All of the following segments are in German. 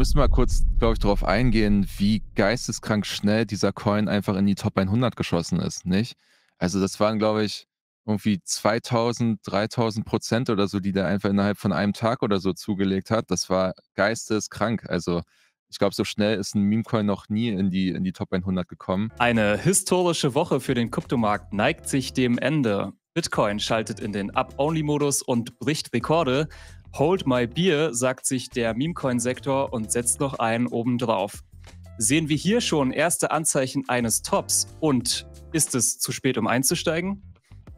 müssen mal kurz, glaube ich, darauf eingehen, wie geisteskrank schnell dieser Coin einfach in die Top 100 geschossen ist, nicht? Also das waren, glaube ich, irgendwie 2000, 3000 Prozent oder so, die der einfach innerhalb von einem Tag oder so zugelegt hat. Das war geisteskrank. Also ich glaube, so schnell ist ein Meme-Coin noch nie in die, in die Top 100 gekommen. Eine historische Woche für den Kryptomarkt neigt sich dem Ende. Bitcoin schaltet in den Up-Only-Modus und bricht Rekorde. Hold my beer, sagt sich der Memecoin-Sektor und setzt noch einen obendrauf. Sehen wir hier schon erste Anzeichen eines Tops und ist es zu spät, um einzusteigen?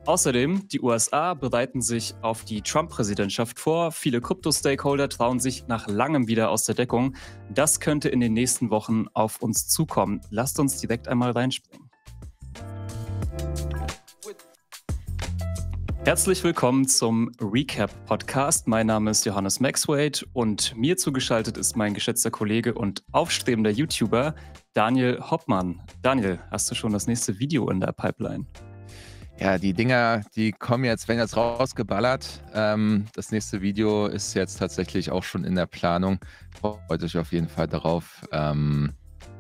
Außerdem, die USA bereiten sich auf die Trump-Präsidentschaft vor. Viele Krypto-Stakeholder trauen sich nach langem wieder aus der Deckung. Das könnte in den nächsten Wochen auf uns zukommen. Lasst uns direkt einmal reinspringen. Herzlich willkommen zum Recap Podcast. Mein Name ist Johannes Maxwade und mir zugeschaltet ist mein geschätzter Kollege und aufstrebender YouTuber Daniel Hoppmann. Daniel, hast du schon das nächste Video in der Pipeline? Ja, die Dinger, die kommen jetzt, werden jetzt rausgeballert. Ähm, das nächste Video ist jetzt tatsächlich auch schon in der Planung. Freut euch auf jeden Fall darauf. Ähm,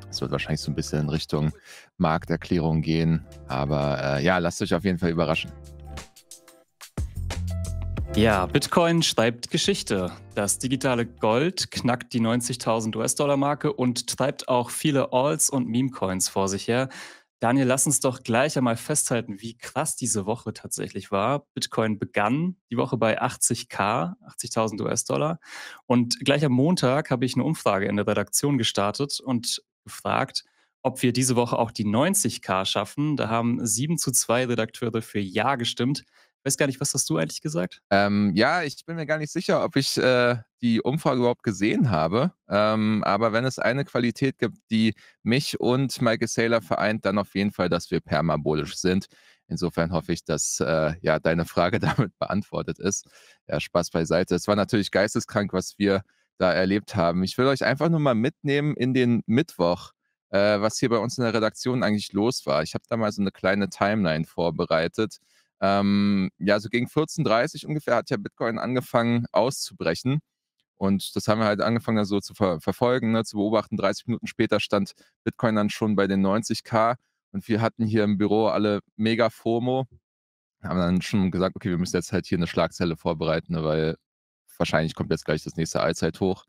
es wird wahrscheinlich so ein bisschen in Richtung Markterklärung gehen. Aber äh, ja, lasst euch auf jeden Fall überraschen. Ja, Bitcoin schreibt Geschichte. Das digitale Gold knackt die 90.000 US-Dollar-Marke und treibt auch viele Alls und Meme-Coins vor sich her. Daniel, lass uns doch gleich einmal festhalten, wie krass diese Woche tatsächlich war. Bitcoin begann die Woche bei 80k, 80.000 US-Dollar. Und gleich am Montag habe ich eine Umfrage in der Redaktion gestartet und gefragt, ob wir diese Woche auch die 90k schaffen. Da haben 7 zu 2 Redakteure für Ja gestimmt. Weiß gar nicht, was hast du eigentlich gesagt? Ähm, ja, ich bin mir gar nicht sicher, ob ich äh, die Umfrage überhaupt gesehen habe. Ähm, aber wenn es eine Qualität gibt, die mich und Michael Saylor vereint, dann auf jeden Fall, dass wir permabolisch sind. Insofern hoffe ich, dass äh, ja deine Frage damit beantwortet ist. Ja, Spaß beiseite. Es war natürlich geisteskrank, was wir da erlebt haben. Ich will euch einfach nur mal mitnehmen in den Mittwoch, äh, was hier bei uns in der Redaktion eigentlich los war. Ich habe da mal so eine kleine Timeline vorbereitet. Ähm, ja, so gegen 14.30 ungefähr hat ja Bitcoin angefangen auszubrechen. Und das haben wir halt angefangen dann so zu ver verfolgen, ne, zu beobachten. 30 Minuten später stand Bitcoin dann schon bei den 90k und wir hatten hier im Büro alle mega FOMO. Haben dann schon gesagt, okay, wir müssen jetzt halt hier eine Schlagzeile vorbereiten, ne, weil wahrscheinlich kommt jetzt gleich das nächste Allzeithoch.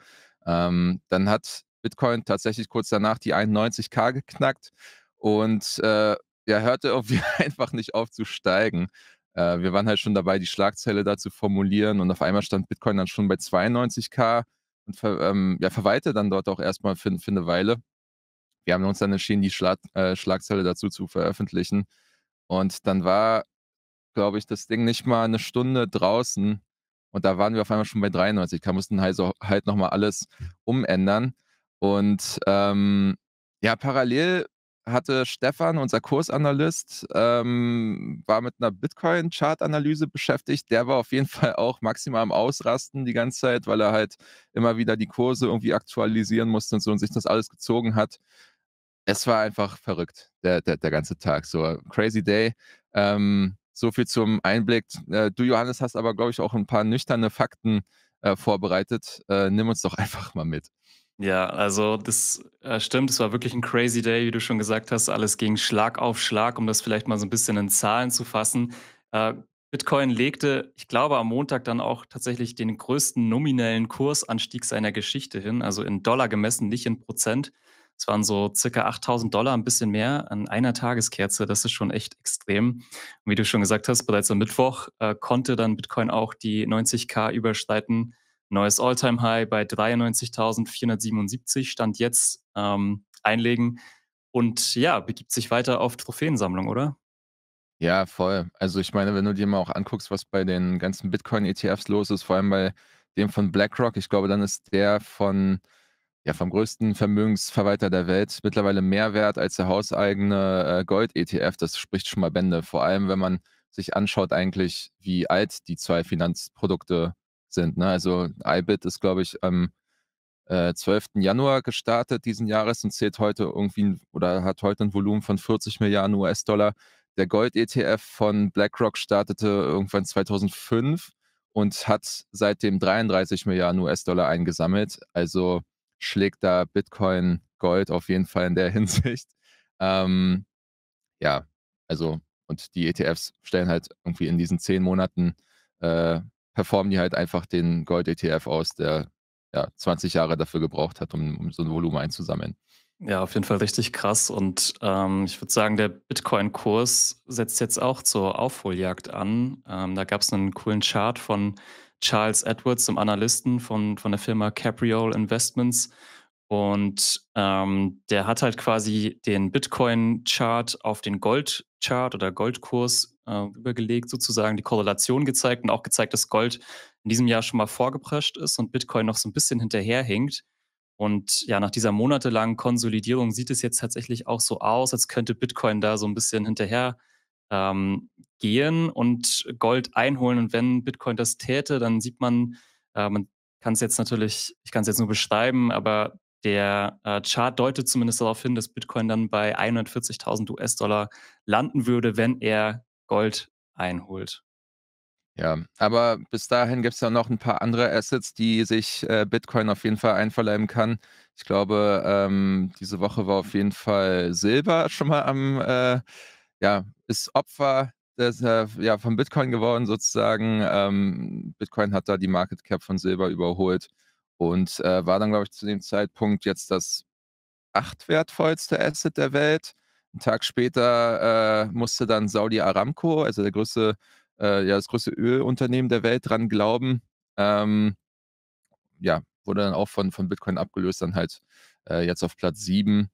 Ähm, dann hat Bitcoin tatsächlich kurz danach die 91k geknackt und äh, ja, hörte irgendwie einfach nicht auf zu steigen. Äh, wir waren halt schon dabei, die Schlagzeile da zu formulieren und auf einmal stand Bitcoin dann schon bei 92k und ver, ähm, ja, verweilte dann dort auch erstmal für, für, eine Weile. Wir haben uns dann entschieden, die Schlag, äh, Schlagzeile dazu zu veröffentlichen. Und dann war, glaube ich, das Ding nicht mal eine Stunde draußen. Und da waren wir auf einmal schon bei 93. k mussten halt, so, halt nochmal alles umändern. Und ähm, ja, parallel hatte Stefan, unser Kursanalyst, ähm, war mit einer Bitcoin-Chart-Analyse beschäftigt. Der war auf jeden Fall auch maximal am Ausrasten die ganze Zeit, weil er halt immer wieder die Kurse irgendwie aktualisieren musste und so und sich das alles gezogen hat. Es war einfach verrückt, der, der, der ganze Tag. So, crazy day. Ähm, so viel zum Einblick. Äh, du, Johannes, hast aber, glaube ich, auch ein paar nüchterne Fakten äh, vorbereitet. Äh, nimm uns doch einfach mal mit. Ja, also das äh, stimmt, es war wirklich ein crazy Day, wie du schon gesagt hast. Alles ging Schlag auf Schlag, um das vielleicht mal so ein bisschen in Zahlen zu fassen. Äh, Bitcoin legte, ich glaube, am Montag dann auch tatsächlich den größten nominellen Kursanstieg seiner Geschichte hin, also in Dollar gemessen, nicht in Prozent. Es waren so circa 8000 Dollar, ein bisschen mehr an einer Tageskerze. Das ist schon echt extrem. Und wie du schon gesagt hast, bereits am Mittwoch äh, konnte dann Bitcoin auch die 90k überschreiten neues Alltime high bei 93.477 Stand jetzt ähm, einlegen und ja, begibt sich weiter auf Trophäensammlung, oder? Ja, voll. Also ich meine, wenn du dir mal auch anguckst, was bei den ganzen Bitcoin-ETFs los ist, vor allem bei dem von BlackRock, ich glaube, dann ist der von ja, vom größten Vermögensverwalter der Welt mittlerweile mehr wert als der hauseigene äh, Gold-ETF. Das spricht schon mal Bände. Vor allem, wenn man sich anschaut, eigentlich, wie alt die zwei Finanzprodukte sind. Ne? Also iBit ist, glaube ich, am äh, 12. Januar gestartet diesen Jahres und zählt heute irgendwie oder hat heute ein Volumen von 40 Milliarden US-Dollar. Der Gold-ETF von BlackRock startete irgendwann 2005 und hat seitdem 33 Milliarden US-Dollar eingesammelt. Also schlägt da Bitcoin Gold auf jeden Fall in der Hinsicht. Ähm, ja, also und die ETFs stellen halt irgendwie in diesen zehn Monaten äh, performen die halt einfach den Gold-ETF aus, der ja, 20 Jahre dafür gebraucht hat, um, um so ein Volumen einzusammeln. Ja, auf jeden Fall richtig krass. Und ähm, ich würde sagen, der Bitcoin-Kurs setzt jetzt auch zur Aufholjagd an. Ähm, da gab es einen coolen Chart von Charles Edwards, dem Analysten von, von der Firma Capriol Investments. Und ähm, der hat halt quasi den Bitcoin-Chart auf den Gold-Chart oder Goldkurs äh, rübergelegt, sozusagen die Korrelation gezeigt und auch gezeigt, dass Gold in diesem Jahr schon mal vorgeprescht ist und Bitcoin noch so ein bisschen hinterherhinkt. Und ja, nach dieser monatelangen Konsolidierung sieht es jetzt tatsächlich auch so aus, als könnte Bitcoin da so ein bisschen hinterher ähm, gehen und Gold einholen. Und wenn Bitcoin das täte, dann sieht man, äh, man kann es jetzt natürlich, ich kann es jetzt nur beschreiben, aber der äh, Chart deutet zumindest darauf hin, dass Bitcoin dann bei 140.000 US-Dollar landen würde, wenn er Gold einholt. Ja, aber bis dahin gibt es ja noch ein paar andere Assets, die sich äh, Bitcoin auf jeden Fall einverleiben kann. Ich glaube, ähm, diese Woche war auf jeden Fall Silber schon mal am, äh, ja, ist Opfer des, äh, ja, von Bitcoin geworden sozusagen. Ähm, Bitcoin hat da die Market Cap von Silber überholt und äh, war dann, glaube ich, zu dem Zeitpunkt jetzt das achtwertvollste Asset der Welt. Einen Tag später äh, musste dann Saudi Aramco, also der größte, äh, ja, das größte Ölunternehmen der Welt, dran glauben. Ähm, ja, wurde dann auch von, von Bitcoin abgelöst, dann halt äh, jetzt auf Platz 7.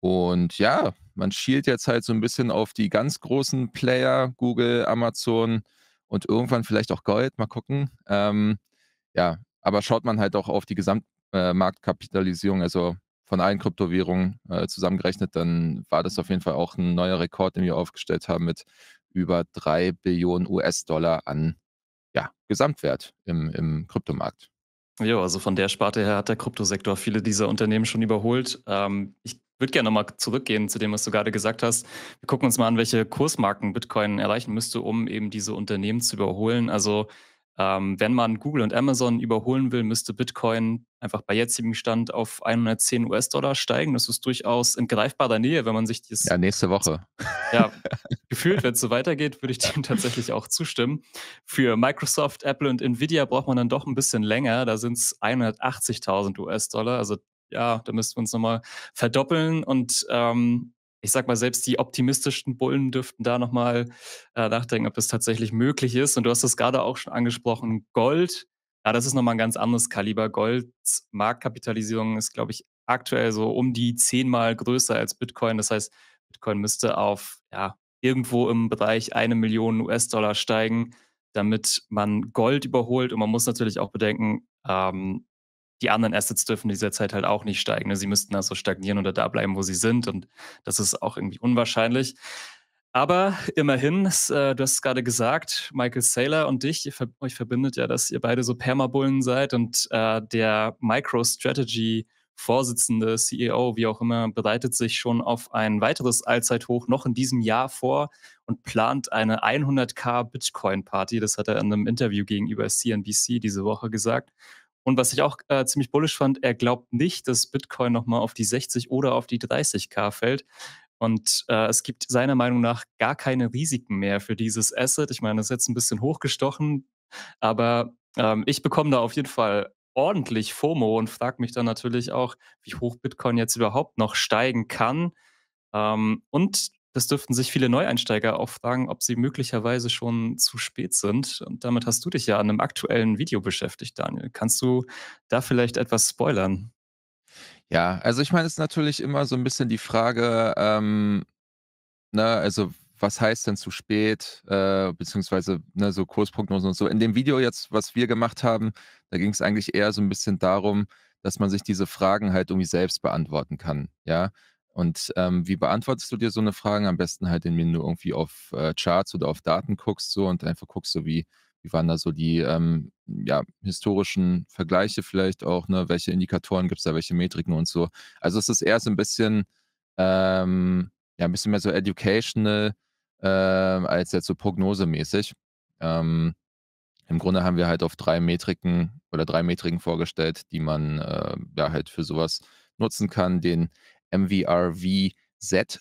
Und ja, man schielt jetzt halt so ein bisschen auf die ganz großen Player, Google, Amazon und irgendwann vielleicht auch Gold, mal gucken. Ähm, ja, aber schaut man halt auch auf die Gesamtmarktkapitalisierung, äh, also von allen Kryptowährungen äh, zusammengerechnet, dann war das auf jeden Fall auch ein neuer Rekord, den wir aufgestellt haben mit über 3 Billionen US-Dollar an ja, Gesamtwert im, im Kryptomarkt. Ja, also von der Sparte her hat der Kryptosektor viele dieser Unternehmen schon überholt. Ähm, ich würde gerne nochmal zurückgehen zu dem, was du gerade gesagt hast. Wir gucken uns mal an, welche Kursmarken Bitcoin erreichen müsste, um eben diese Unternehmen zu überholen. Also ähm, wenn man Google und Amazon überholen will, müsste Bitcoin einfach bei jetzigem Stand auf 110 US-Dollar steigen. Das ist durchaus in greifbarer Nähe, wenn man sich dieses. Ja, nächste Woche. Ja, gefühlt, wenn es so weitergeht, würde ich dem tatsächlich auch zustimmen. Für Microsoft, Apple und Nvidia braucht man dann doch ein bisschen länger. Da sind es 180.000 US-Dollar. Also ja, da müssten wir uns nochmal verdoppeln. Und ähm, ich sag mal, selbst die optimistischsten Bullen dürften da nochmal äh, nachdenken, ob das tatsächlich möglich ist. Und du hast es gerade auch schon angesprochen. Gold, ja, das ist nochmal ein ganz anderes Kaliber. Golds Marktkapitalisierung ist, glaube ich, aktuell so um die zehnmal größer als Bitcoin. Das heißt, Bitcoin müsste auf ja, irgendwo im Bereich eine Million US-Dollar steigen, damit man Gold überholt. Und man muss natürlich auch bedenken, ähm, die anderen Assets dürfen in dieser Zeit halt auch nicht steigen. Ne? Sie müssten also stagnieren oder da bleiben, wo sie sind. Und das ist auch irgendwie unwahrscheinlich. Aber immerhin, äh, du hast es gerade gesagt, Michael Saylor und dich, ihr, euch verbindet ja, dass ihr beide so Permabullen seid und äh, der strategy Vorsitzende, CEO, wie auch immer, bereitet sich schon auf ein weiteres Allzeithoch noch in diesem Jahr vor und plant eine 100k Bitcoin Party. Das hat er in einem Interview gegenüber CNBC diese Woche gesagt. Und was ich auch äh, ziemlich bullisch fand, er glaubt nicht, dass Bitcoin nochmal auf die 60 oder auf die 30k fällt. Und äh, es gibt seiner Meinung nach gar keine Risiken mehr für dieses Asset. Ich meine, das ist jetzt ein bisschen hochgestochen, aber ähm, ich bekomme da auf jeden Fall ordentlich FOMO und frage mich dann natürlich auch, wie hoch Bitcoin jetzt überhaupt noch steigen kann. Ähm, und das dürften sich viele Neueinsteiger auch fragen, ob sie möglicherweise schon zu spät sind. Und damit hast du dich ja an einem aktuellen Video beschäftigt, Daniel. Kannst du da vielleicht etwas spoilern? Ja, also ich meine, es ist natürlich immer so ein bisschen die Frage, ähm, ne, also was heißt denn zu spät, äh, beziehungsweise ne, so Kursprognosen und so. In dem Video jetzt, was wir gemacht haben, da ging es eigentlich eher so ein bisschen darum, dass man sich diese Fragen halt irgendwie selbst beantworten kann. Ja, und ähm, wie beantwortest du dir so eine Frage? Am besten halt, indem du irgendwie auf äh, Charts oder auf Daten guckst so und einfach guckst, so wie, wie waren da so die ähm, ja, historischen Vergleiche vielleicht auch, ne? Welche Indikatoren gibt es da, welche Metriken und so. Also es ist eher so ein bisschen, ähm, ja, ein bisschen mehr so educational äh, als jetzt so prognosemäßig. Ähm, Im Grunde haben wir halt auf drei Metriken oder drei Metriken vorgestellt, die man äh, ja halt für sowas nutzen kann, den mvrvz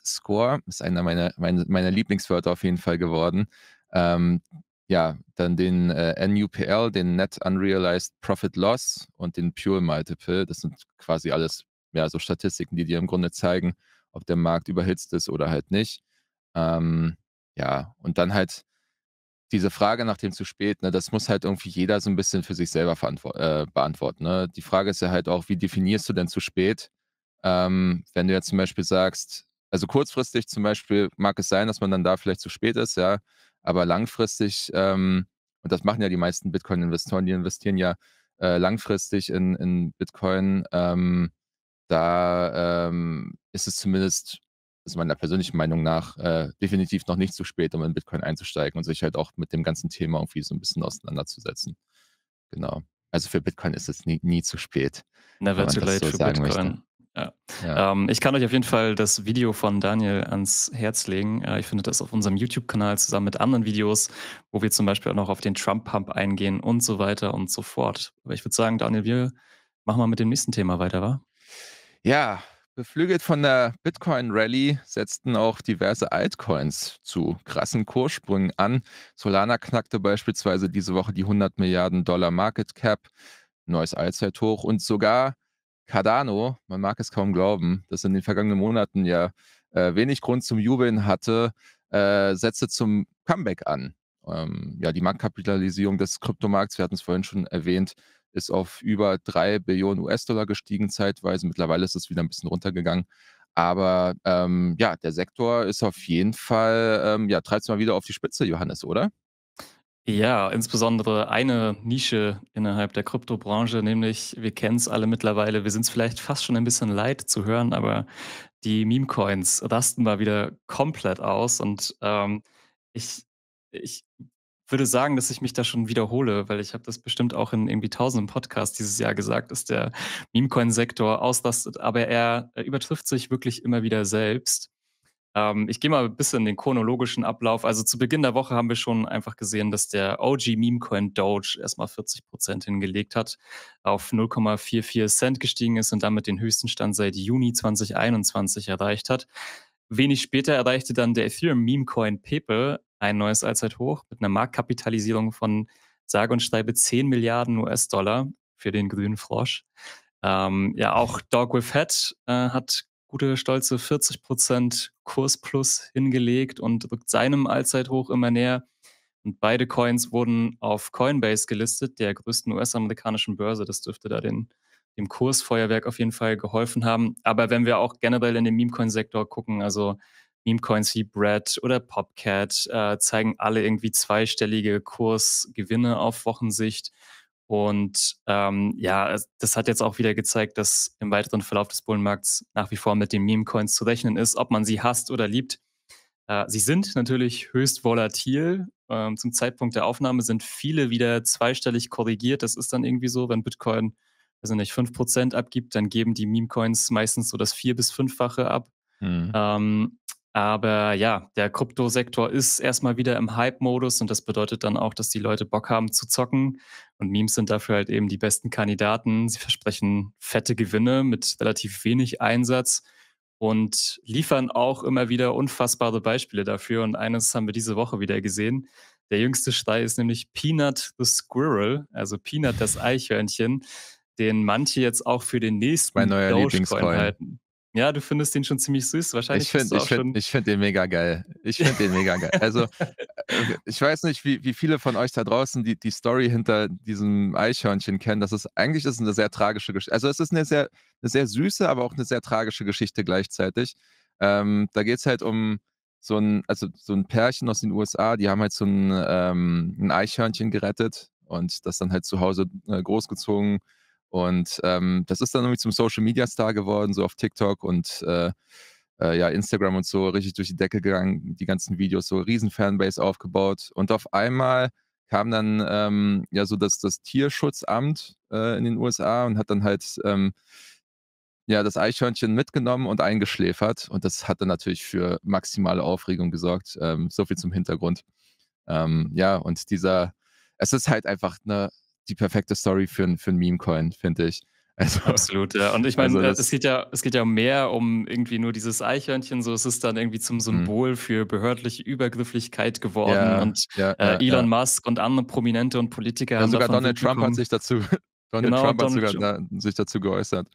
score Ist einer meiner, meine, meiner Lieblingswörter auf jeden Fall geworden. Ähm, ja, dann den äh, NUPL, den Net Unrealized Profit Loss und den Pure Multiple. Das sind quasi alles ja, so Statistiken, die dir im Grunde zeigen, ob der Markt überhitzt ist oder halt nicht. Ähm, ja, und dann halt diese Frage nach dem zu spät, ne, das muss halt irgendwie jeder so ein bisschen für sich selber äh, beantworten. Ne? Die Frage ist ja halt auch, wie definierst du denn zu spät? Ähm, wenn du jetzt zum Beispiel sagst, also kurzfristig zum Beispiel mag es sein, dass man dann da vielleicht zu spät ist, ja, aber langfristig, ähm, und das machen ja die meisten Bitcoin-Investoren, die investieren ja äh, langfristig in, in Bitcoin, ähm, da ähm, ist es zumindest, also meiner persönlichen Meinung nach, äh, definitiv noch nicht zu spät, um in Bitcoin einzusteigen und sich halt auch mit dem ganzen Thema irgendwie so ein bisschen auseinanderzusetzen. Genau. Also für Bitcoin ist es nie, nie zu spät. Never too late so für Bitcoin. Möchte. Ja. Ja. Ähm, ich kann euch auf jeden Fall das Video von Daniel ans Herz legen. Äh, ich finde das auf unserem YouTube-Kanal zusammen mit anderen Videos, wo wir zum Beispiel auch noch auf den Trump-Pump eingehen und so weiter und so fort. Aber ich würde sagen, Daniel, wir machen mal mit dem nächsten Thema weiter, wa? Ja, beflügelt von der Bitcoin-Rally setzten auch diverse Altcoins zu krassen Kurssprüngen an. Solana knackte beispielsweise diese Woche die 100 Milliarden Dollar Market Cap, neues Allzeithoch und sogar Cardano, man mag es kaum glauben, das in den vergangenen Monaten ja äh, wenig Grund zum Jubeln hatte, äh, setzte zum Comeback an. Ähm, ja, die Marktkapitalisierung des Kryptomarkts, wir hatten es vorhin schon erwähnt, ist auf über 3 Billionen US-Dollar gestiegen zeitweise. Mittlerweile ist es wieder ein bisschen runtergegangen. Aber ähm, ja, der Sektor ist auf jeden Fall, ähm, ja, treibt es mal wieder auf die Spitze, Johannes, oder? Ja, insbesondere eine Nische innerhalb der Kryptobranche, nämlich wir kennen es alle mittlerweile, wir sind es vielleicht fast schon ein bisschen leid zu hören, aber die Meme-Coins rasten mal wieder komplett aus und ähm, ich, ich würde sagen, dass ich mich da schon wiederhole, weil ich habe das bestimmt auch in irgendwie tausenden Podcasts dieses Jahr gesagt, dass der Meme-Coin-Sektor ausrastet, aber er übertrifft sich wirklich immer wieder selbst. Ähm, ich gehe mal ein bisschen in den chronologischen Ablauf. Also zu Beginn der Woche haben wir schon einfach gesehen, dass der OG Memecoin Doge erstmal 40 Prozent hingelegt hat, auf 0,44 Cent gestiegen ist und damit den höchsten Stand seit Juni 2021 erreicht hat. Wenig später erreichte dann der Ethereum Memecoin Pepe ein neues Allzeithoch mit einer Marktkapitalisierung von sage und schreibe 10 Milliarden US-Dollar für den grünen Frosch. Ähm, ja, auch Dog with Head äh, hat gute stolze 40 Kurs plus hingelegt und rückt seinem Allzeithoch immer näher. Und beide Coins wurden auf Coinbase gelistet, der größten US-amerikanischen Börse. Das dürfte da den, dem Kursfeuerwerk auf jeden Fall geholfen haben. Aber wenn wir auch generell in den memecoin sektor gucken, also Memecoins wie Brad oder Popcat äh, zeigen alle irgendwie zweistellige Kursgewinne auf Wochensicht. Und ähm, ja, das hat jetzt auch wieder gezeigt, dass im weiteren Verlauf des Bullenmarkts nach wie vor mit den Meme-Coins zu rechnen ist, ob man sie hasst oder liebt. Äh, sie sind natürlich höchst volatil. Ähm, zum Zeitpunkt der Aufnahme sind viele wieder zweistellig korrigiert. Das ist dann irgendwie so, wenn Bitcoin, also nicht 5% abgibt, dann geben die Meme-Coins meistens so das vier- bis fünffache ab. Mhm. Ähm, aber ja, der Kryptosektor ist erstmal wieder im Hype-Modus und das bedeutet dann auch, dass die Leute Bock haben zu zocken. Und Memes sind dafür halt eben die besten Kandidaten. Sie versprechen fette Gewinne mit relativ wenig Einsatz und liefern auch immer wieder unfassbare Beispiele dafür. Und eines haben wir diese Woche wieder gesehen. Der jüngste Schrei ist nämlich Peanut the Squirrel, also Peanut das Eichhörnchen, den manche jetzt auch für den nächsten Dogecoin halten. Ja, du findest den schon ziemlich süß. Wahrscheinlich. Ich finde find, find den mega geil. Ich finde den mega geil. Also, äh, ich weiß nicht, wie, wie viele von euch da draußen die, die Story hinter diesem Eichhörnchen kennen. Das ist eigentlich ist eine sehr tragische Geschichte. Also, es ist eine sehr, eine sehr süße, aber auch eine sehr tragische Geschichte gleichzeitig. Ähm, da geht es halt um so ein, also so ein Pärchen aus den USA, die haben halt so ein, ähm, ein Eichhörnchen gerettet und das dann halt zu Hause äh, großgezogen und ähm, das ist dann irgendwie zum Social Media Star geworden, so auf TikTok und äh, äh, ja, Instagram und so richtig durch die Decke gegangen, die ganzen Videos, so riesen Fanbase aufgebaut. Und auf einmal kam dann ähm, ja so das, das Tierschutzamt äh, in den USA und hat dann halt ähm, ja, das Eichhörnchen mitgenommen und eingeschläfert. Und das hat dann natürlich für maximale Aufregung gesorgt. Ähm, so viel zum Hintergrund. Ähm, ja, und dieser, es ist halt einfach eine die perfekte Story für, ein, für einen Meme-Coin, finde ich. Also, Absolut, ja. Und ich meine, also äh, es, geht ja, es geht ja mehr um irgendwie nur dieses Eichhörnchen, so es ist dann irgendwie zum mhm. Symbol für behördliche Übergrifflichkeit geworden. Ja, und ja, äh, Elon Musk und andere Prominente und Politiker ja, haben. Sogar Donald Trump hat sich dazu, Donald genau, Trump Donald hat sogar da, sich dazu geäußert.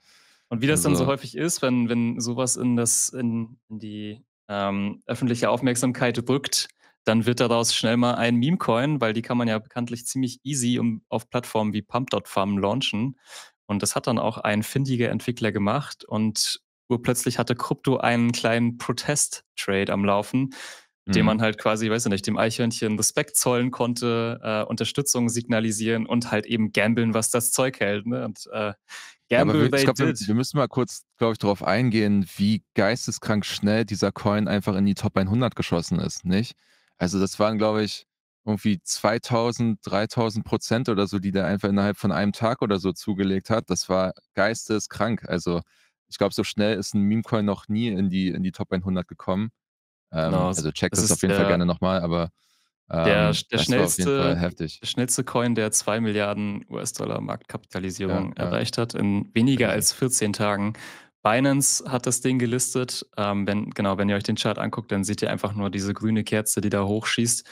Und wie das also. dann so häufig ist, wenn, wenn sowas in das, in, in die ähm, öffentliche Aufmerksamkeit rückt, dann wird daraus schnell mal ein Meme-Coin, weil die kann man ja bekanntlich ziemlich easy auf Plattformen wie Pump.farm launchen. Und das hat dann auch ein findiger Entwickler gemacht und urplötzlich hatte Krypto einen kleinen Protest-Trade am Laufen, mhm. dem man halt quasi, weiß ich nicht, dem Eichhörnchen Respekt zollen konnte, äh, Unterstützung signalisieren und halt eben gambeln, was das Zeug hält. Ne? Und äh, Gamble ja, aber wir, ich glaub, wir, wir, müssen mal kurz, glaube ich, darauf eingehen, wie geisteskrank schnell dieser Coin einfach in die Top 100 geschossen ist, nicht? Also das waren, glaube ich, irgendwie 2000, 3000 Prozent oder so, die der einfach innerhalb von einem Tag oder so zugelegt hat. Das war geisteskrank. Also ich glaube, so schnell ist ein Memecoin noch nie in die, in die Top 100 gekommen. Ähm, genau, also check das, das auf jeden der, Fall gerne nochmal, aber ähm, der, der schnellste, schnellste Coin, der 2 Milliarden US-Dollar Marktkapitalisierung ja, erreicht hat, in weniger genau. als 14 Tagen. Binance hat das Ding gelistet. Ähm, wenn, genau, wenn ihr euch den Chart anguckt, dann seht ihr einfach nur diese grüne Kerze, die da hochschießt.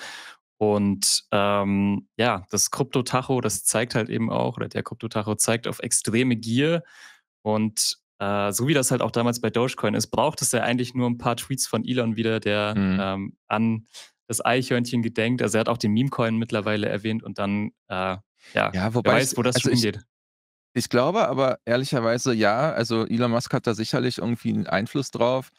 Und ähm, ja, das Krypto-Tacho, das zeigt halt eben auch, oder der Krypto-Tacho zeigt auf extreme Gier. Und äh, so wie das halt auch damals bei Dogecoin ist, braucht es ja eigentlich nur ein paar Tweets von Elon wieder, der mhm. ähm, an das Eichhörnchen gedenkt. Also er hat auch den Meme-Coin mittlerweile erwähnt und dann, äh, ja, ja wobei weiß, wo das also schon ich, hingeht. Ich glaube aber ehrlicherweise ja. Also Elon Musk hat da sicherlich irgendwie einen Einfluss drauf.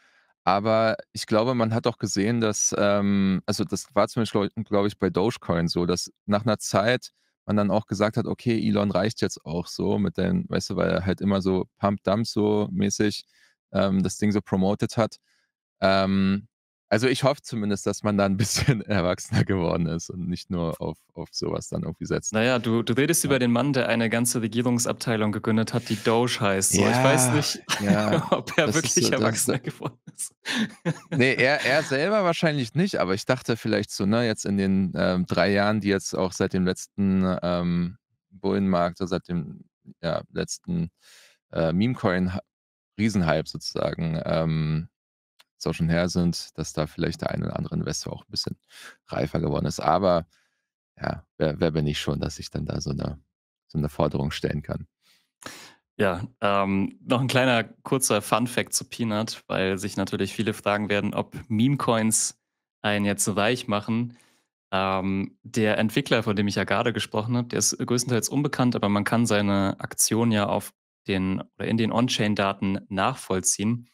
Aber ich glaube, man hat auch gesehen, dass, ähm, also das war zum Beispiel, glaube ich, bei Dogecoin so, dass nach einer Zeit man dann auch gesagt hat, okay, Elon reicht jetzt auch so mit den, weißt du, weil er halt immer so Pump-Dump so mäßig ähm, das Ding so promoted hat. Ähm, also ich hoffe zumindest, dass man da ein bisschen erwachsener geworden ist und nicht nur auf, auf sowas dann irgendwie setzt. Naja, du, du redest ja. über den Mann, der eine ganze Regierungsabteilung gegründet hat, die Doge heißt. So, ja, ich weiß nicht, ja. ob er das wirklich so, erwachsener geworden ist. nee, er, er selber wahrscheinlich nicht, aber ich dachte vielleicht so, ne, jetzt in den ähm, drei Jahren, die jetzt auch seit dem letzten ähm, Bullenmarkt, oder seit dem letzten äh, Memecoin-Riesenhype sozusagen, ähm, so schon her sind, dass da vielleicht der ein oder andere Investor auch ein bisschen reifer geworden ist. Aber ja, wer, wer bin ich schon, dass ich dann da so eine, so eine Forderung stellen kann? Ja, ähm, noch ein kleiner kurzer Fun-Fact zu Peanut, weil sich natürlich viele fragen werden, ob Meme-Coins einen jetzt weich machen. Ähm, der Entwickler, von dem ich ja gerade gesprochen habe, der ist größtenteils unbekannt, aber man kann seine Aktion ja auf den oder in den On-Chain-Daten nachvollziehen.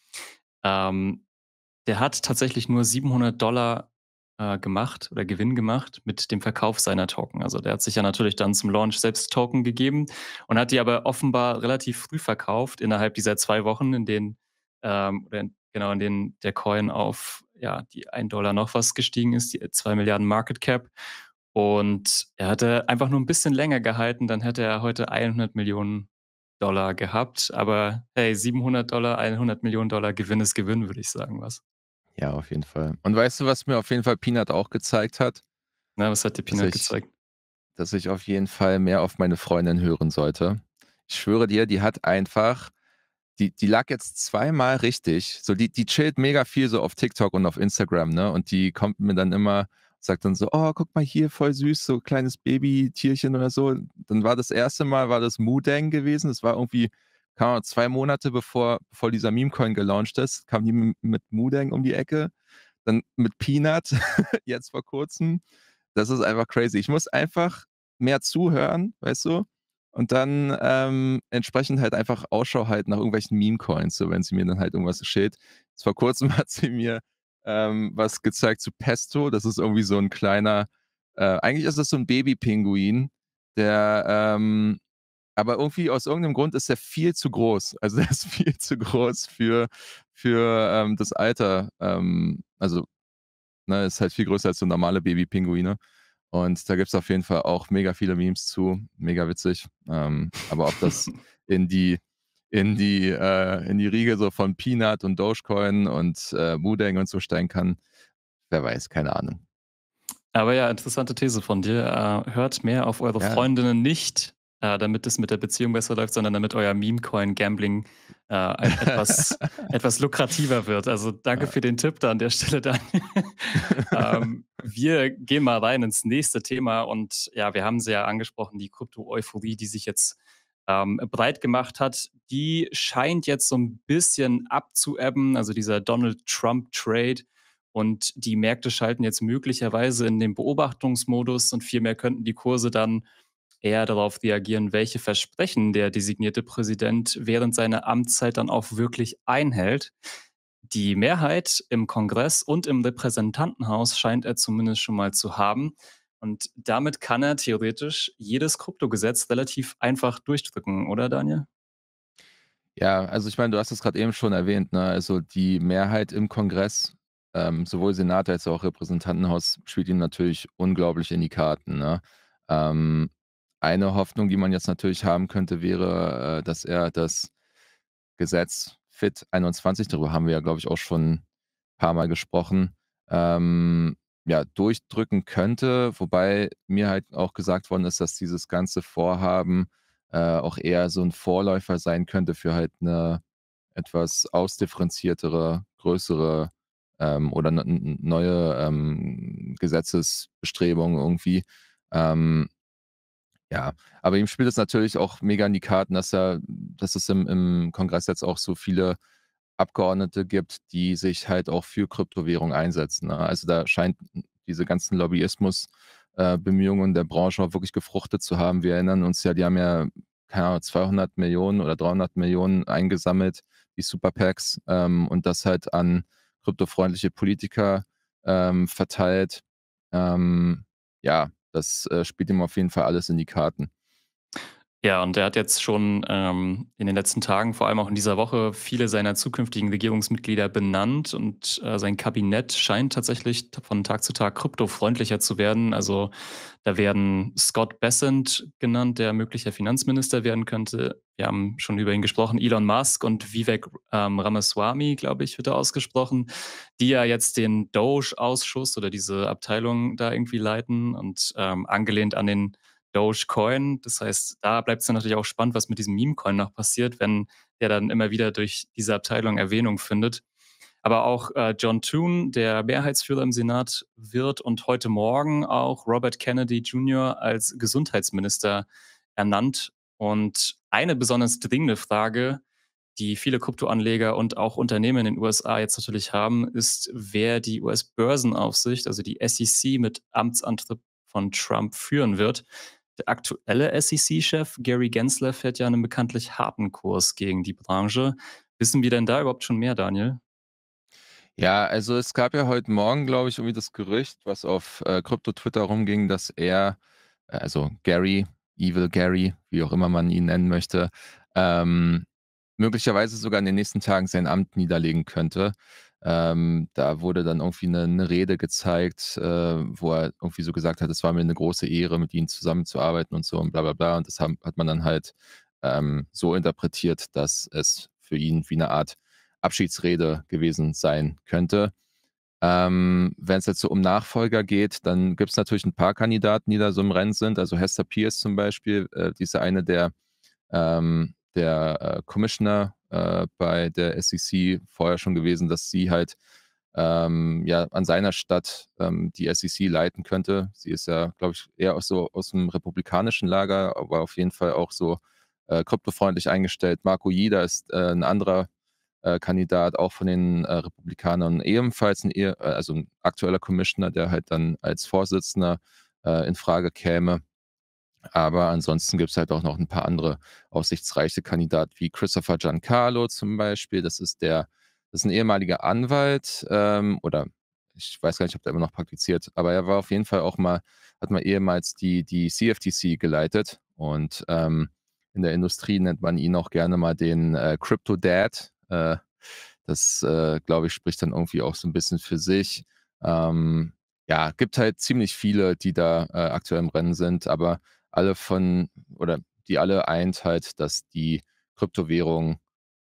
Ähm, der hat tatsächlich nur 700 Dollar äh, gemacht oder Gewinn gemacht mit dem Verkauf seiner Token. Also der hat sich ja natürlich dann zum Launch selbst Token gegeben und hat die aber offenbar relativ früh verkauft innerhalb dieser zwei Wochen, in denen ähm, oder in, genau in denen der Coin auf ja die 1 Dollar noch was gestiegen ist, die 2 Milliarden Market Cap. Und er hatte einfach nur ein bisschen länger gehalten, dann hätte er heute 100 Millionen Dollar gehabt. Aber hey, 700 Dollar, 100 Millionen Dollar Gewinn ist Gewinn, würde ich sagen, was? Ja, auf jeden Fall. Und weißt du, was mir auf jeden Fall Peanut auch gezeigt hat? Na, was hat dir Peanut dass ich, gezeigt? Dass ich auf jeden Fall mehr auf meine Freundin hören sollte. Ich schwöre dir, die hat einfach, die, die lag jetzt zweimal richtig. So, die, die chillt mega viel so auf TikTok und auf Instagram, ne? Und die kommt mir dann immer, sagt dann so, oh, guck mal hier, voll süß, so kleines Baby-Tierchen oder so. Dann war das erste Mal, war das Mudeng gewesen. Das war irgendwie keine zwei Monate bevor, bevor dieser Meme-Coin gelauncht ist, kam die mit Mudeng um die Ecke, dann mit Peanut, jetzt vor kurzem. Das ist einfach crazy. Ich muss einfach mehr zuhören, weißt du? Und dann ähm, entsprechend halt einfach Ausschau halten nach irgendwelchen Meme-Coins, so wenn sie mir dann halt irgendwas schild. Jetzt vor kurzem hat sie mir ähm, was gezeigt zu Pesto. Das ist irgendwie so ein kleiner, äh, eigentlich ist das so ein Baby-Pinguin, der ähm, aber irgendwie aus irgendeinem Grund ist er viel zu groß. Also er ist viel zu groß für, für ähm, das Alter. Ähm, also ne, ist halt viel größer als so normale Baby-Pinguine. Und da gibt es auf jeden Fall auch mega viele Memes zu, mega witzig. Ähm, aber ob das in die in die äh, in die Riege so von Peanut und Dogecoin und äh, Mudeng und so steigen kann, wer weiß, keine Ahnung. Aber ja, interessante These von dir. Äh, hört mehr auf eure ja. Freundinnen nicht, äh, damit es mit der Beziehung besser läuft, sondern damit euer Meme-Coin-Gambling äh, etwas, etwas lukrativer wird. Also danke ja. für den Tipp da an der Stelle, Daniel. ähm, wir gehen mal rein ins nächste Thema und ja, wir haben sie ja angesprochen, die Krypto-Euphorie, die sich jetzt ähm, breit gemacht hat, die scheint jetzt so ein bisschen abzuebben, also dieser Donald Trump-Trade. Und die Märkte schalten jetzt möglicherweise in den Beobachtungsmodus und vielmehr könnten die Kurse dann eher darauf reagieren, welche Versprechen der designierte Präsident während seiner Amtszeit dann auch wirklich einhält. Die Mehrheit im Kongress und im Repräsentantenhaus scheint er zumindest schon mal zu haben. Und damit kann er theoretisch jedes Kryptogesetz relativ einfach durchdrücken, oder Daniel? Ja, also ich meine, du hast es gerade eben schon erwähnt, ne? Also die Mehrheit im Kongress, ähm, sowohl Senat als auch Repräsentantenhaus, spielt ihn natürlich unglaublich in die Karten, ne? ähm, eine Hoffnung, die man jetzt natürlich haben könnte, wäre, äh, dass er das Gesetz Fit 21, darüber haben wir ja, glaube ich, auch schon ein paar Mal gesprochen, ähm, ja, durchdrücken könnte, wobei mir halt auch gesagt worden ist, dass dieses ganze Vorhaben äh, auch eher so ein Vorläufer sein könnte für halt eine etwas ausdifferenziertere, größere ähm, oder neue ähm, Gesetzesbestrebungen irgendwie. Ähm, ja, aber ihm spielt es natürlich auch mega in die Karten, dass er, dass es im, im Kongress jetzt auch so viele Abgeordnete gibt, die sich halt auch für Kryptowährung einsetzen. Ne? Also da scheint diese ganzen Lobbyismus-Bemühungen äh, der Branche auch wirklich gefruchtet zu haben. Wir erinnern uns ja, die haben ja keine Ahnung, 200 Millionen oder 300 Millionen eingesammelt, die Superpacks, ähm, und das halt an kryptofreundliche Politiker ähm, verteilt. Ähm, ja, das äh, spielt ihm auf jeden Fall alles in die Karten. Ja, und er hat jetzt schon ähm, in den letzten Tagen, vor allem auch in dieser Woche, viele seiner zukünftigen Regierungsmitglieder benannt und äh, sein Kabinett scheint tatsächlich von Tag zu Tag kryptofreundlicher zu werden. Also da werden Scott Bessent genannt, der möglicher Finanzminister werden könnte. Wir haben schon über ihn gesprochen, Elon Musk und Vivek ähm, Ramaswamy, glaube ich, wird da ausgesprochen, die ja jetzt den Doge-Ausschuss oder diese Abteilung da irgendwie leiten und ähm, angelehnt an den Dogecoin. Das heißt, da bleibt es natürlich auch spannend, was mit diesem Meme-Coin noch passiert, wenn der dann immer wieder durch diese Abteilung Erwähnung findet. Aber auch äh, John Toon, der Mehrheitsführer im Senat, wird und heute Morgen auch Robert Kennedy Jr. als Gesundheitsminister ernannt. Und eine besonders dringende Frage, die viele Kryptoanleger und auch Unternehmen in den USA jetzt natürlich haben, ist, wer die US-Börsenaufsicht, also die SEC mit Amtsantritt von Trump führen wird. Der aktuelle SEC-Chef Gary Gensler fährt ja einen bekanntlich harten Kurs gegen die Branche. Wissen wir denn da überhaupt schon mehr, Daniel? Ja, also es gab ja heute Morgen, glaube ich, irgendwie das Gerücht, was auf äh, Krypto-Twitter rumging, dass er, äh, also Gary, Evil Gary, wie auch immer man ihn nennen möchte, ähm, möglicherweise sogar in den nächsten Tagen sein Amt niederlegen könnte. Ähm, da wurde dann irgendwie eine, eine Rede gezeigt, äh, wo er irgendwie so gesagt hat, es war mir eine große Ehre, mit ihnen zusammenzuarbeiten und so und bla bla bla. Und das haben, hat man dann halt ähm, so interpretiert, dass es für ihn wie eine Art Abschiedsrede gewesen sein könnte. Ähm, Wenn es jetzt so um Nachfolger geht, dann gibt es natürlich ein paar Kandidaten, die da so im Rennen sind. Also Hester Pierce zum Beispiel, äh, die ist ja eine der ähm, der äh, Commissioner äh, bei der SEC vorher schon gewesen, dass sie halt ähm, ja an seiner Stadt ähm, die SEC leiten könnte. Sie ist ja, glaube ich, eher auch so aus dem republikanischen Lager, aber auf jeden Fall auch so äh, kryptofreundlich eingestellt. Marco Jida ist äh, ein anderer äh, Kandidat, auch von den äh, Republikanern ebenfalls, ein, also ein aktueller Commissioner, der halt dann als Vorsitzender in Frage käme. Aber ansonsten gibt es halt auch noch ein paar andere aussichtsreiche Kandidaten, wie Christopher Giancarlo zum Beispiel. Das ist der, das ist ein ehemaliger Anwalt ähm, oder ich weiß gar nicht, ob der immer noch praktiziert, aber er war auf jeden Fall auch mal, hat mal ehemals die, die CFTC geleitet und ähm, in der Industrie nennt man ihn auch gerne mal den äh, Crypto Dad. Äh, das, äh, glaube ich, spricht dann irgendwie auch so ein bisschen für sich. Ähm, ja, gibt halt ziemlich viele, die da äh, aktuell im Rennen sind, aber alle von oder die alle eint halt, dass die Kryptowährung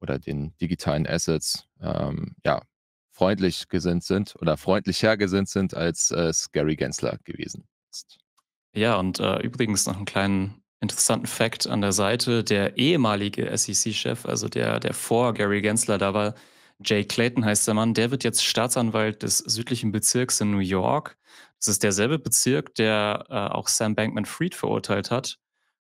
oder den digitalen Assets ähm, ja freundlich gesinnt sind oder freundlicher gesinnt sind, als es äh, Gary Gensler gewesen ist. Ja, und äh, übrigens noch einen kleinen interessanten Fact an der Seite. Der ehemalige SEC-Chef, also der, der vor Gary Gensler da war, Jay Clayton heißt der Mann, der wird jetzt Staatsanwalt des südlichen Bezirks in New York das ist derselbe Bezirk, der äh, auch Sam Bankman Fried verurteilt hat.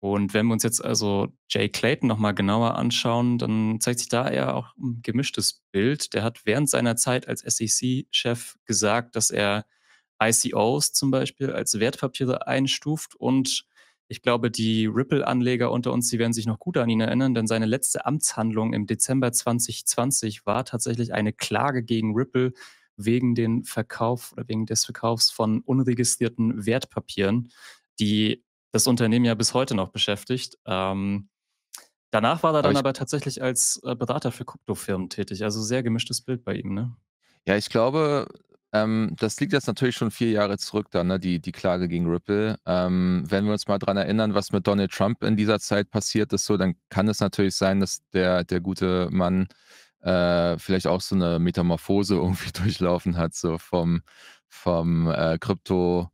Und wenn wir uns jetzt also Jay Clayton nochmal genauer anschauen, dann zeigt sich da eher auch ein gemischtes Bild. Der hat während seiner Zeit als SEC-Chef gesagt, dass er ICOs zum Beispiel als Wertpapiere einstuft. Und ich glaube, die Ripple-Anleger unter uns, die werden sich noch gut an ihn erinnern, denn seine letzte Amtshandlung im Dezember 2020 war tatsächlich eine Klage gegen Ripple wegen den Verkauf oder wegen des Verkaufs von unregistrierten Wertpapieren, die das Unternehmen ja bis heute noch beschäftigt. Ähm, danach war er dann aber, aber tatsächlich als äh, Berater für Kryptofirmen tätig. Also sehr gemischtes Bild bei ihm, ne? Ja, ich glaube, ähm, das liegt jetzt natürlich schon vier Jahre zurück dann, ne, die, die Klage gegen Ripple. Ähm, wenn wir uns mal daran erinnern, was mit Donald Trump in dieser Zeit passiert ist, so, dann kann es natürlich sein, dass der, der gute Mann äh, vielleicht auch so eine Metamorphose irgendwie durchlaufen hat, so vom, vom äh, Krypto,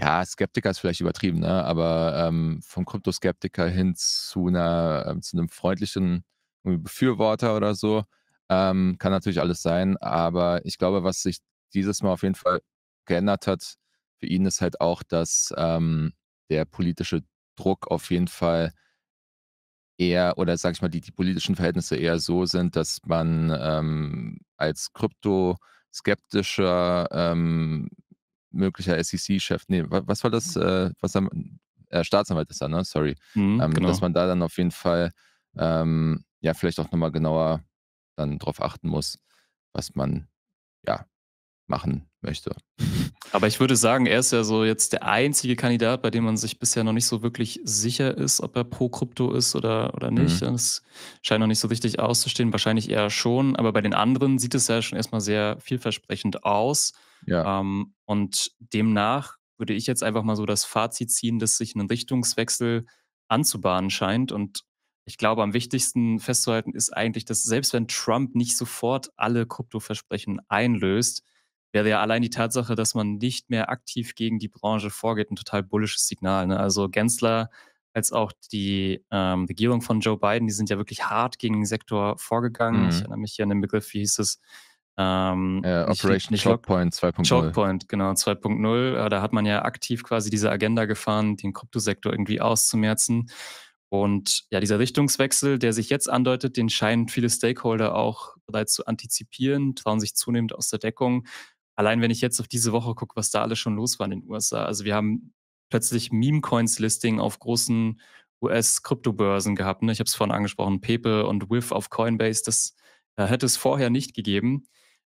ja, Skeptiker ist vielleicht übertrieben, ne? aber ähm, vom Krypto-Skeptiker hin zu, einer, ähm, zu einem freundlichen Befürworter oder so, ähm, kann natürlich alles sein, aber ich glaube, was sich dieses Mal auf jeden Fall geändert hat, für ihn ist halt auch, dass ähm, der politische Druck auf jeden Fall eher, oder sage ich mal, die, die politischen Verhältnisse eher so sind, dass man ähm, als kryptoskeptischer ähm, möglicher SEC-Chef, nee, was war das, äh, was haben, äh, Staatsanwalt ist da, ne? Sorry. Mhm, ähm, genau. Dass man da dann auf jeden Fall ähm, ja vielleicht auch nochmal genauer dann drauf achten muss, was man ja machen möchte. Aber ich würde sagen, er ist ja so jetzt der einzige Kandidat, bei dem man sich bisher noch nicht so wirklich sicher ist, ob er pro Krypto ist oder, oder mhm. nicht. Mhm. Das scheint noch nicht so richtig auszustehen. Wahrscheinlich eher schon. Aber bei den anderen sieht es ja schon erstmal sehr vielversprechend aus. Ja. Ähm, und demnach würde ich jetzt einfach mal so das Fazit ziehen, dass sich ein Richtungswechsel anzubahnen scheint. Und ich glaube, am wichtigsten festzuhalten ist eigentlich, dass selbst wenn Trump nicht sofort alle Kryptoversprechen einlöst, wäre ja allein die Tatsache, dass man nicht mehr aktiv gegen die Branche vorgeht, ein total bullisches Signal. Ne? Also Gensler als auch die ähm, Regierung von Joe Biden, die sind ja wirklich hart gegen den Sektor vorgegangen. Mhm. Ich erinnere mich hier an den Begriff, wie hieß es? Ähm, ja, Operation Chokepoint 2.0. Chokepoint, genau, 2.0. Äh, da hat man ja aktiv quasi diese Agenda gefahren, den Kryptosektor irgendwie auszumerzen. Und ja, dieser Richtungswechsel, der sich jetzt andeutet, den scheinen viele Stakeholder auch bereits zu antizipieren, trauen sich zunehmend aus der Deckung allein wenn ich jetzt auf diese Woche gucke, was da alles schon los war in den USA. Also wir haben plötzlich Meme-Coins-Listing auf großen US-Kryptobörsen gehabt. Ne? Ich habe es vorhin angesprochen, PayPal und WIF auf Coinbase, das äh, hätte es vorher nicht gegeben.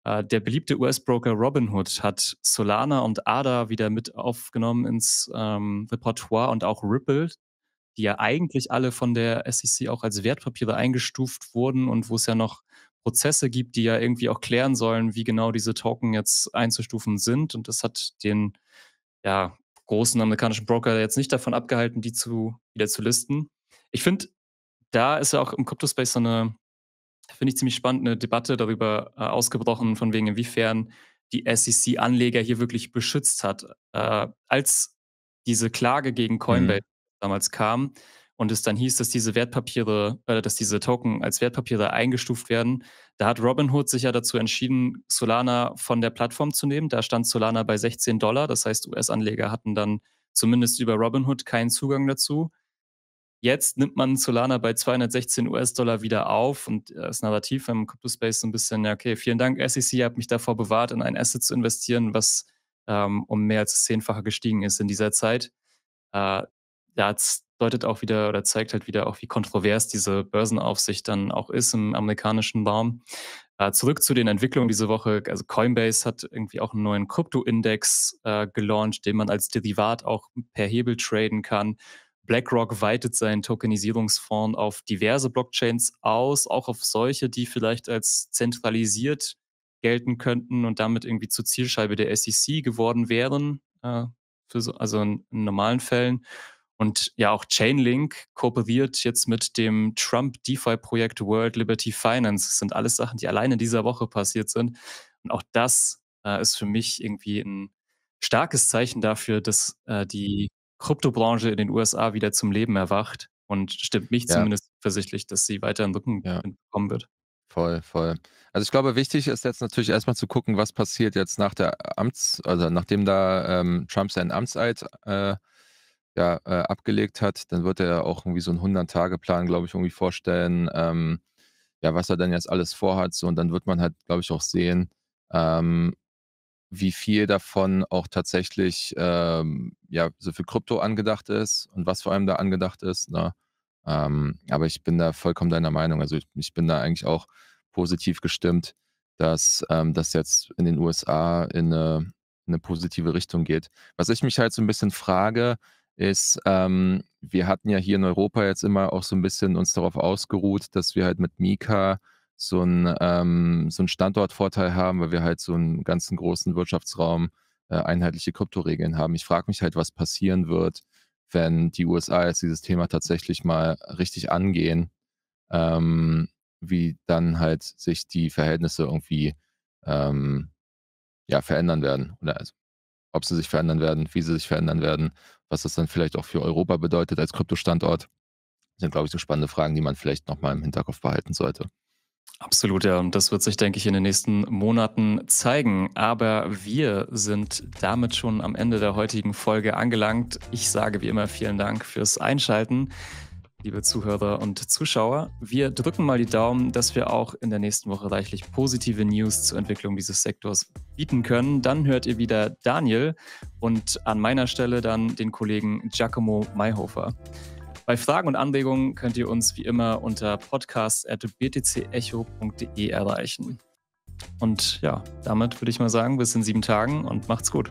Äh, der beliebte US-Broker Robinhood hat Solana und ADA wieder mit aufgenommen ins ähm, Repertoire und auch Ripple, die ja eigentlich alle von der SEC auch als Wertpapiere eingestuft wurden und wo es ja noch Prozesse gibt, die ja irgendwie auch klären sollen, wie genau diese Token jetzt einzustufen sind. Und das hat den ja, großen amerikanischen Broker jetzt nicht davon abgehalten, die zu, wieder zu listen. Ich finde, da ist ja auch im Crypto-Space so eine, finde ich ziemlich spannend, eine Debatte darüber äh, ausgebrochen, von wegen, inwiefern die SEC Anleger hier wirklich beschützt hat. Äh, als diese Klage gegen mhm. Coinbase mhm. damals kam, und es dann hieß, dass diese Wertpapiere, äh, dass diese Token als Wertpapiere eingestuft werden. Da hat Robinhood sich ja dazu entschieden, Solana von der Plattform zu nehmen. Da stand Solana bei 16 Dollar. Das heißt, US-Anleger hatten dann zumindest über Robinhood keinen Zugang dazu. Jetzt nimmt man Solana bei 216 US-Dollar wieder auf und äh, das Narrativ im Crypto-Space so ein bisschen, ja, okay, vielen Dank, SEC, hat mich davor bewahrt, in ein Asset zu investieren, was ähm, um mehr als zehnfache gestiegen ist in dieser Zeit. Äh, da hat deutet auch wieder oder zeigt halt wieder auch, wie kontrovers diese Börsenaufsicht dann auch ist im amerikanischen Raum. Äh, zurück zu den Entwicklungen diese Woche. Also Coinbase hat irgendwie auch einen neuen Krypto-Index äh, gelauncht, den man als Derivat auch per Hebel traden kann. BlackRock weitet seinen Tokenisierungsfonds auf diverse Blockchains aus, auch auf solche, die vielleicht als zentralisiert gelten könnten und damit irgendwie zur Zielscheibe der SEC geworden wären, äh, so, also in, in normalen Fällen. Und ja, auch Chainlink kooperiert jetzt mit dem Trump DeFi-Projekt World Liberty Finance. Das sind alles Sachen, die alleine in dieser Woche passiert sind. Und auch das äh, ist für mich irgendwie ein starkes Zeichen dafür, dass äh, die Kryptobranche in den USA wieder zum Leben erwacht und stimmt mich ja. zumindest versichtlich, dass sie weiter einen Rücken ja. bekommen wird. Voll, voll. Also ich glaube, wichtig ist jetzt natürlich erstmal zu gucken, was passiert jetzt nach der Amts, also nachdem da ähm, Trump seinen Amtseid äh, ja, äh, abgelegt hat, dann wird er auch irgendwie so einen 100-Tage-Plan, glaube ich, irgendwie vorstellen, ähm, ja, was er denn jetzt alles vorhat. So, und dann wird man halt, glaube ich, auch sehen, ähm, wie viel davon auch tatsächlich ähm, ja, so für Krypto angedacht ist und was vor allem da angedacht ist. Ne? Ähm, aber ich bin da vollkommen deiner Meinung. Also ich, ich bin da eigentlich auch positiv gestimmt, dass ähm, das jetzt in den USA in eine, in eine positive Richtung geht. Was ich mich halt so ein bisschen frage, ist, ähm, wir hatten ja hier in Europa jetzt immer auch so ein bisschen uns darauf ausgeruht, dass wir halt mit Mika so einen, ähm, so einen Standortvorteil haben, weil wir halt so einen ganzen großen Wirtschaftsraum äh, einheitliche Kryptoregeln haben. Ich frage mich halt, was passieren wird, wenn die USA jetzt dieses Thema tatsächlich mal richtig angehen, ähm, wie dann halt sich die Verhältnisse irgendwie ähm, ja, verändern werden. Oder also ob sie sich verändern werden, wie sie sich verändern werden, was das dann vielleicht auch für Europa bedeutet als Kryptostandort. Das sind, glaube ich, so spannende Fragen, die man vielleicht nochmal im Hinterkopf behalten sollte. Absolut, ja. Und das wird sich, denke ich, in den nächsten Monaten zeigen. Aber wir sind damit schon am Ende der heutigen Folge angelangt. Ich sage wie immer vielen Dank fürs Einschalten liebe Zuhörer und Zuschauer. Wir drücken mal die Daumen, dass wir auch in der nächsten Woche reichlich positive News zur Entwicklung dieses Sektors bieten können. Dann hört ihr wieder Daniel und an meiner Stelle dann den Kollegen Giacomo Mayhofer. Bei Fragen und Anregungen könnt ihr uns wie immer unter podcast.btcecho.de erreichen. Und ja, damit würde ich mal sagen, bis in sieben Tagen und macht's gut.